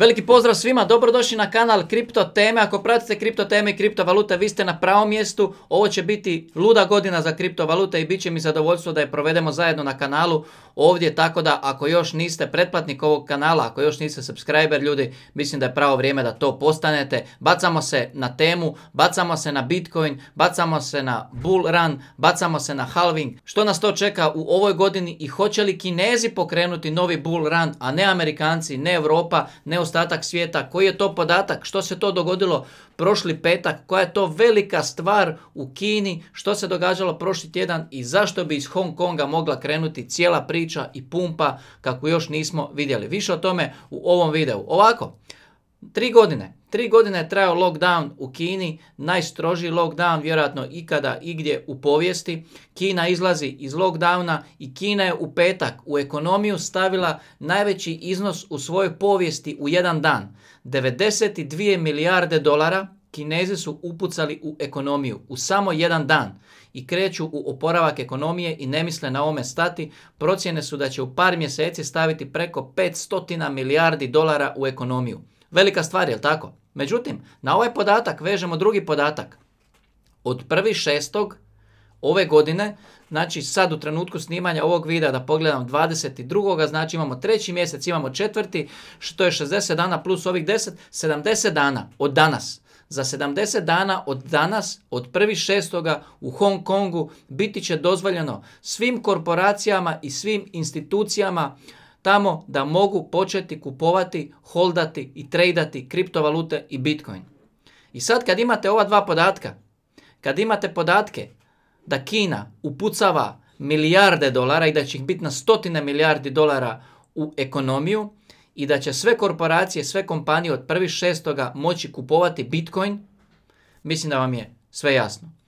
Veliki pozdrav svima, dobrodošli na kanal Kripto Teme. Ako pratite kripto teme i kriptovalute, vi ste na pravom mjestu. Ovo će biti luda godina za kriptovalute i bit će mi zadovoljstvo da je provedemo zajedno na kanalu ovdje. Tako da ako još niste pretplatnik ovog kanala, ako još niste subscriber ljudi, mislim da je pravo vrijeme da to postanete. Bacamo se na temu, bacamo se na Bitcoin, bacamo se na bull run, bacamo se na halving. Što nas to čeka u ovoj godini i hoće li Kinezi pokrenuti novi bull run, a ne Amerikanci, ne Europa, ne ostatak svijeta, koji je to podatak, što se to dogodilo prošli petak, koja je to velika stvar u Kini, što se događalo prošli tjedan i zašto bi iz Hong Konga mogla krenuti cijela priča i pumpa kako još nismo vidjeli. Više o tome u ovom videu. Ovako, tri godine Tri godine je trajao lockdown u Kini, najstroži lockdown vjerojatno ikada igdje u povijesti. Kina izlazi iz lockdowna i Kina je u petak u ekonomiju stavila najveći iznos u svojoj povijesti u jedan dan. 92 milijarde dolara Kinezi su upucali u ekonomiju u samo jedan dan i kreću u oporavak ekonomije i ne misle na ovome stati. Procjene su da će u par mjeseci staviti preko 500 milijardi dolara u ekonomiju. Velika stvar, je li tako? Međutim, na ovaj podatak vežemo drugi podatak. Od 1.6. ove godine, znači sad u trenutku snimanja ovog videa da pogledam 22. znači imamo treći mjesec, imamo četvrti, što je 60 dana plus ovih 10, 70 dana od danas. Za 70 dana od danas, od 1.6. u Hong Kongu, biti će dozvoljeno svim korporacijama i svim institucijama tamo da mogu početi kupovati, holdati i tradati kriptovalute i bitcoin. I sad kad imate ova dva podatka, kad imate podatke da Kina upucava milijarde dolara i da će ih biti na stotine milijardi dolara u ekonomiju i da će sve korporacije, sve kompanije od prvi šestoga moći kupovati Bitcoin, mislim da vam je sve jasno.